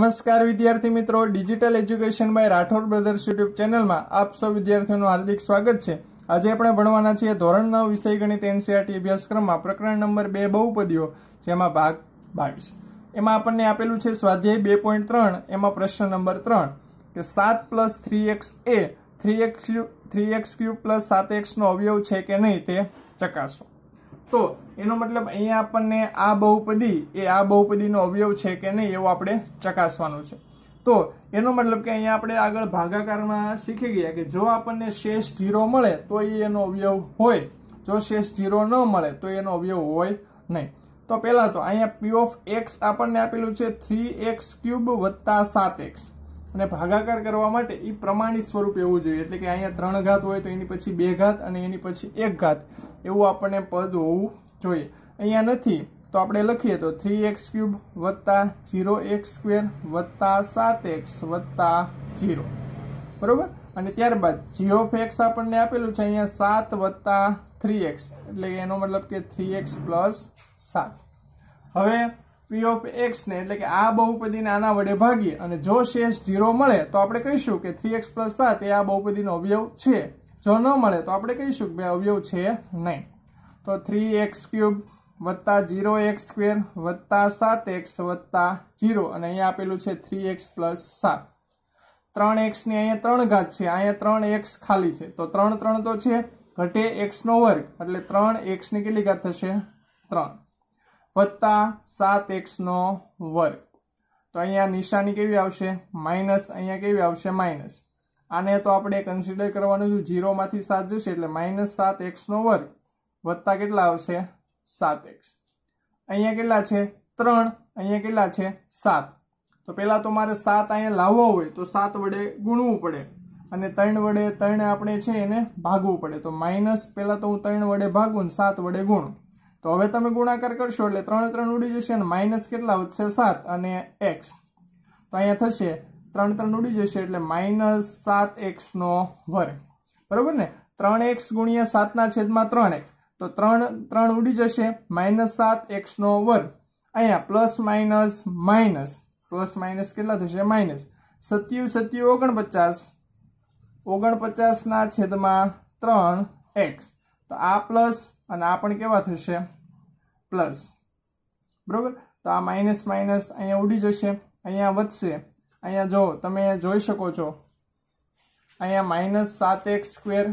નમસ્કાર વિદ્યાર્થી મિત્રો digital education by Rathod brothers YouTube ચેનલમાં આપ સૌ વિદ્યાર્થીઓનું હાર્દિક સ્વાગત છે આજે આપણે ભણવાના છીએ ધોરણ નવ વિષય ગણિત એનસીઆરટી e અભ્યાસક્રમમાં પ્રકરણ નંબર બે બહુપદીઓ જેમાં ભાગ બાવીસ એમાં આપણને આપેલું છે સ્વાધ્યાય બે પોઈન્ટ ત્રણ એમાં પ્રશ્ન નંબર ત્રણ કે સાત પ્લસ થ્રી એક્સ એ three x three x cube plus સાત એક્સનો અવયવ છે કે નહીં તે ચકાસો તો એનો મતલબ અહીંયા આપણને આ બહુપદી એ આ બહુપદીનો અવયવ છે કે નહીં એવું આપણે ચકાસવાનું છે તો એનો મતલબ કે અહીંયા આપણે આગળ ભાગાકારમાં શીખી ગયા કે જો આપણને શેષ ઝીરો મળે તો એ એનો અવયવ હોય જો શેષ ઝીરો ન મળે તો એનો અવયવ હોય નહીં તો પહેલાં તો અહીંયા પી ઓફ એક્સ આપણને આપેલું છે થ્રી એક્સ ક્યુબ વત્તા સાત એક્સ અને ભાગાકાર કરવા માટે એ પ્રમાણિત સ્વરૂપ એવું જોઈએ એટલે કે અહીંયા ત્રણ ઘાત હોય તો એની પછી બે ઘાત અને એની પછી એક ઘાત એવું આપણને પદ હોવું જોઈએ અહીંયા નથી તો આપણે લખીએ તો થ્રી એક્સ ક્યુબ વત્તા ઝીરો એક્સ સ્ક્વેર વત્તા સાત એક્સ વત્તા ઝીરો બરાબર અને ત્યારબાદ જી ઓફ એક્સ આપણને આપેલું છે અહીંયા સાત વત્તા થ્રી એક્સ એટલે એનો મતલબ કે થ્રી એક્સ પ્લસ સાત હવે પી ઓફ એક્સને એટલે કે આ બહુપદીને આના વડે ભાગીએ અને જો શેષ ઝીરો મળે તો આપણે કહીશું કે થ્રી એક્સ પ્લસ સાત એ આ બહુપદીનો અવયવ છે જો ન મળે તો આપણે કહીશું કે બે અવયવ છે નહીં તો થ્રી એક્સ ક્યુબ વત્તા જીરો એક્સ સ્ક્વેર વત્તા સાત એક્સ વત્તા જીરો અને અહીંયા આપેલું છે થ્રી એક્સ પ્લસ સાત ત્રણ એક્સની અહીંયા ત્રણ ઘાત છે અહીંયા ત્રણ એક્સ ખાલી છે તો ત્રણ ત્રણ તો છે ઘટે એક્સનો વર્ગ એટલે ત્રણ એક્સની કેટલી ઘાત થશે ત્રણ વત્તા સાત એક્સનો વર્ગ તો અહીંયા નિશાની કેવી આવશે માઇનસ અહીંયા કેવી આવશે માઇનસ આને તો આપણે કન્સિડર કરવાનું છે જીરોમાંથી સાત જશે એટલે માઇનસ સાત એક્સનો વર્ગ વધતા કેટલા આવશે સાત એક્સ અહીંયા કેટલા છે ત્રણ અહીંયા કેટલા છે સાત તો પહેલાં તો મારે સાત અહીંયા લાવવો હોય તો સાત વડે ગુણવું પડે અને ત્રણ વડે ત્રણ આપણે છે એને ભાગવું પડે તો માઇનસ પહેલાં તો હું ત્રણ વડે ભાગું ને સાત વડે ગુણું તો હવે તમે ગુણાકાર કરશો એટલે ત્રણ ત્રણ ઉડી જશે અને માઇનસ કેટલા વધશે સાત અને એક્સ તો અહીંયા થશે ત્રણ ત્રણ ઉડી જશે એટલે માઇનસ સાત એક્સનો વર્ગ બરોબર ને ત્રણ એક્સ ગુણ્યા સાતના છેદમાં ત્રણ એક્સ તો ત્રણ ત્રણ ઉડી જશે માઇનસ સાત એક્સનો વર્ગ અહીંયા plus minus minus plus minus કેટલા થશે માઇનસ સત્યુ સત્યુ ઓગણપચાસ ઓગણપચાસના છેદમાં ત્રણ એક્સ તો આ પ્લસ અને આ પણ કેવા થશે પ્લસ બરાબર તો આ માઇનસ માઇનસ અહીંયા ઉડી જશે અહીંયા વધશે અહીંયા જો તમે જોઈ શકો છો અહીંયા માઇનસ સાત એક સ્ક્વેર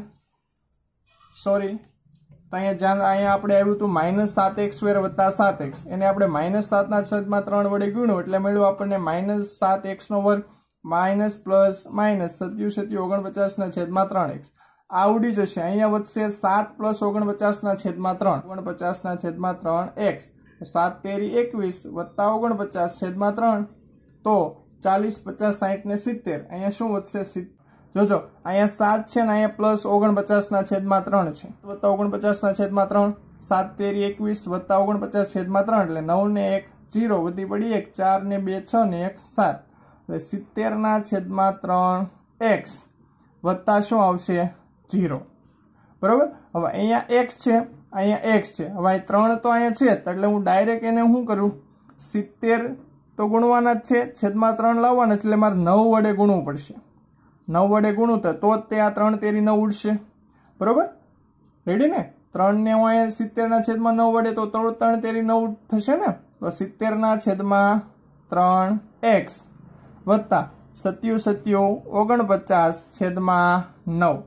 સોરી તો અહીંયા જ્યાં અહીંયા આપણે આવ્યું હતું માઇનસ સાત એક સ્ક્વેર વત્તા સાત એક્સ એને આપણે માઇનસ સાતના છદમાં ત્રણ વડે ગુણ્યું એટલે મળ્યું આપણને માઇનસ સાત એક્સનો વર્ગ માઇનસ પ્લસ માઇનસ સત્યુ સત્યુ ઓગણપચાસના છેદમાં ત્રણ એક્સ આવડી જશે અહીંયા વધશે સાત પ્લસ ઓગણપચાસના છેદમાં ત્રણ ઓગણપચાસના છેદમાં ત્રણ એક્સ સાત તેરી એકવીસ વત્તા ઓગણપચાસ છેદમાં ત્રણ તો ચાલીસ પચાસ સાહીઠ ને સિત્તેર અહીંયા શું વધશે જોજો અહીંયા સાત છે ને અહીંયા પ્લસ ઓગણપચાસના છેદમાં ત્રણ છે વત્તા ઓગણપચાસના છેદમાં ત્રણ સાત તેર એકવીસ વત્તા ઓગણપચાસ છેદમાં ત્રણ એટલે નવ ને એક જીરો વધી પડી એક ચાર ને બે છ ને એક સાત એટલે સિત્તેરના છેદમાં ત્રણ એક્સ વત્તા શું આવશે જીરો બરાબર હવે અહીંયા એક્સ છે અહીંયા એક્સ છે હવે ત્રણ તો અહીંયા છે એટલે હું ડાયરેક્ટ એને શું કરું સિત્તેર તો ગુણવાના જ છેદમાં ત્રણ લાવવાના એટલે મારે નવ વડે ગુણવું પડશે નવ વડે ગુણું તો જ તે આ ત્રણ તેરી નવ ઉડશે બરોબર રેડી ને ત્રણને હું અહીંયા સિત્તેરના છેદમાં નવ વડે તો ત્રણ ત્રણ તેરી નવ થશે ને તો સિત્તેરના છેદમાં ત્રણ એક્સ વત્તા સત્યુ સત્યુ ઓગણપચાસ છેદમાં નવ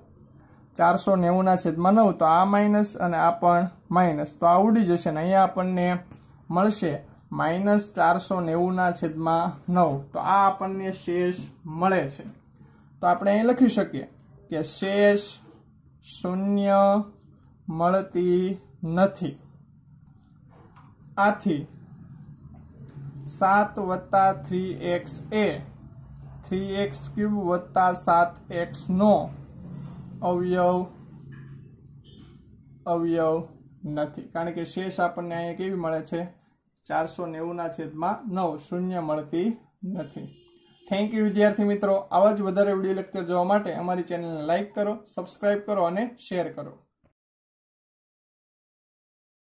ચારસો નેવુંના છેદમાં નવ તો આ માઇનસ અને આ પણ માઇનસ તો આ ઉડી જશે ને અહીંયા આપણને મળશે માઇનસ ચારસો નેવુંના છેદમાં નવ તો આ આપણને શેષ મળે છે તો આપણે અહીં લખી શકીએ કે શેષ શૂન્ય મળતી નથી આથી સાત વત્તા થ્રી એક્સ એ થ્રી એક્સ ક્યુબ વત્તા સાત એક્સનો અવયવ અવયવ નથી કારણ કે શેષ આપણને અહીંયા કેવી મળે છે ચારસો નેવુંના છેદમાં નવ શૂન્ય મળતી નથી થેન્ક યુ વિદ્યાર્થી મિત્રો આવા જ વધારે વિડીયો લેક્ચર જોવા માટે અમારી ચેનલને લાઇક કરો સબસ્ક્રાઇબ કરો અને શેર કરો